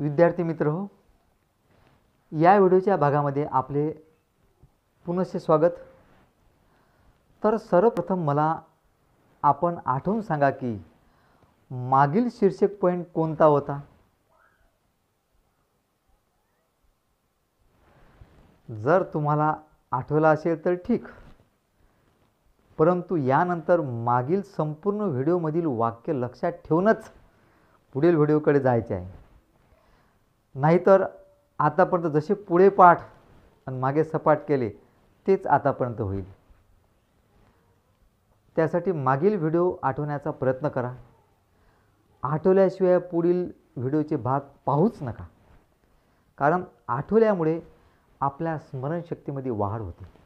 विद्यार्थी मित्र हो या व्हिडिओच्या भागामध्ये आपले पुनसे स्वागत तर सर्वप्रथम मला आपण आठवून सांगा की मागील शीर्षक पॉईंट कोणता होता जर तुम्हाला आठवला असेल तर ठीक परंतु यानंतर मागील संपूर्ण व्हिडिओमधील वाक्य लक्षात ठेवूनच पुढील व्हिडिओकडे जायचे आहे नाहीतर आतापर्यंत जसे पुढे पाठ आणि मागे सपाट केले तेच आतापर्यंत होईल त्यासाठी मागील व्हिडिओ आठवण्याचा प्रयत्न करा आठवल्याशिवाय पुढील व्हिडिओचे भाग पाहूच नका कारण आठवल्यामुळे आपल्या स्मरणशक्तीमध्ये वाढ होते